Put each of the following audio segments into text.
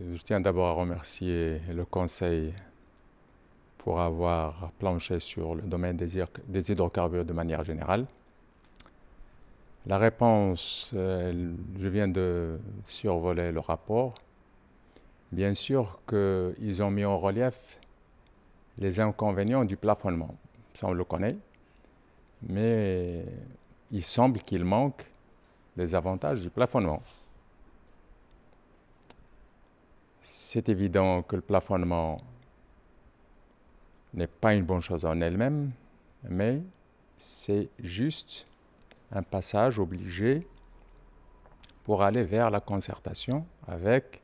Je tiens d'abord à remercier le Conseil pour avoir planché sur le domaine des hydrocarbures de manière générale. La réponse, euh, je viens de survoler le rapport. Bien sûr qu'ils ont mis en relief les inconvénients du plafonnement, ça on le connaît, mais il semble qu'il manque les avantages du plafonnement. c'est évident que le plafonnement n'est pas une bonne chose en elle-même, mais c'est juste un passage obligé pour aller vers la concertation avec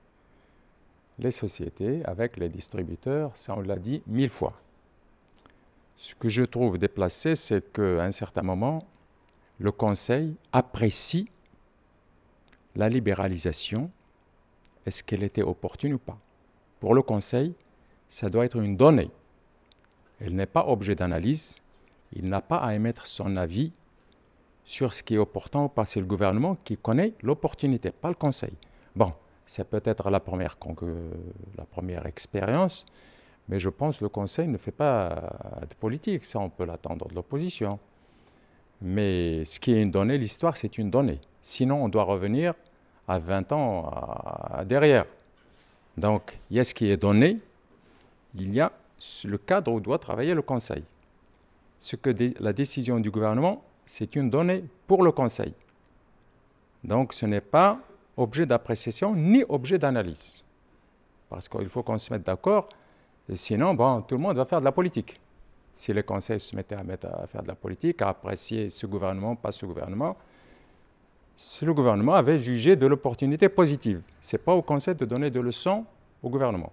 les sociétés, avec les distributeurs, ça on l'a dit mille fois. Ce que je trouve déplacé, c'est qu'à un certain moment, le Conseil apprécie la libéralisation est-ce qu'elle était opportune ou pas Pour le Conseil, ça doit être une donnée. Elle n'est pas objet d'analyse. Il n'a pas à émettre son avis sur ce qui est opportun ou pas. C'est le gouvernement qui connaît l'opportunité, pas le Conseil. Bon, c'est peut-être la première, la première expérience, mais je pense que le Conseil ne fait pas de politique. Ça, on peut l'attendre de l'opposition. Mais ce qui est une donnée, l'histoire, c'est une donnée. Sinon, on doit revenir à 20 ans derrière. Donc, il y a ce qui est donné, il y a le cadre où doit travailler le Conseil. Ce que la décision du gouvernement, c'est une donnée pour le Conseil. Donc, ce n'est pas objet d'appréciation ni objet d'analyse. Parce qu'il faut qu'on se mette d'accord, sinon, bon, tout le monde va faire de la politique. Si le Conseil se mettait à, mettre à faire de la politique, à apprécier ce gouvernement, pas ce gouvernement, si le gouvernement avait jugé de l'opportunité positive. Ce n'est pas au Conseil de donner de leçons au gouvernement.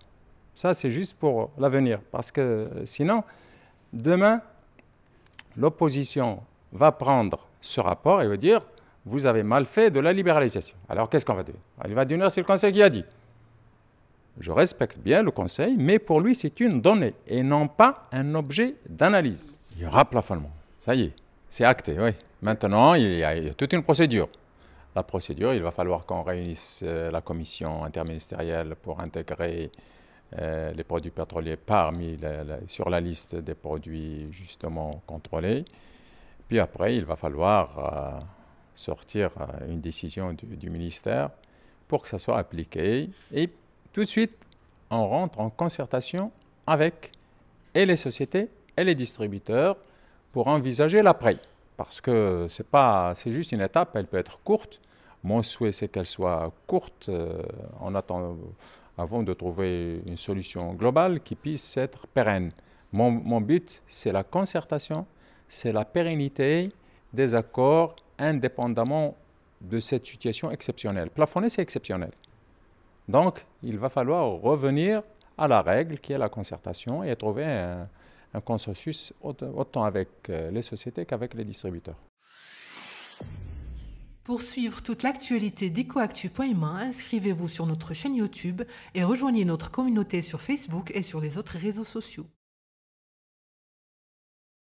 Ça, c'est juste pour l'avenir, parce que euh, sinon, demain, l'opposition va prendre ce rapport et va dire, vous avez mal fait de la libéralisation. Alors qu'est-ce qu'on va dire Il va dire, c'est le Conseil qui a dit. Je respecte bien le Conseil, mais pour lui, c'est une donnée et non pas un objet d'analyse. Il y aura plafonnement. Ça y est, c'est acté, oui. Maintenant, il y a toute une procédure la procédure. Il va falloir qu'on réunisse euh, la commission interministérielle pour intégrer euh, les produits pétroliers parmi sur la liste des produits justement contrôlés. Puis après, il va falloir euh, sortir une décision du, ministère pour que ça soit appliqué. Et tout de suite, on rentre en concertation avec et les sociétés et les distributeurs pour envisager l'après parce que c'est pas, c'est juste une étape, elle peut être courte. Mon souhait, c'est qu'elle soit courte. Euh, avant de trouver une solution globale qui puisse être pérenne. Mon, mon but, c'est la concertation, c'est la pérennité des accords indépendamment de cette situation exceptionnelle. Plafonner, c'est exceptionnel. Donc, il va falloir revenir à la règle qui est la concertation et trouver un, un consensus autant avec euh, les sociétés qu'avec les distributeurs. Pour suivre toute l'actualité d'EcoActu.ma, inscrivez-vous sur notre chaîne YouTube et rejoignez notre communauté sur Facebook et sur les autres réseaux sociaux.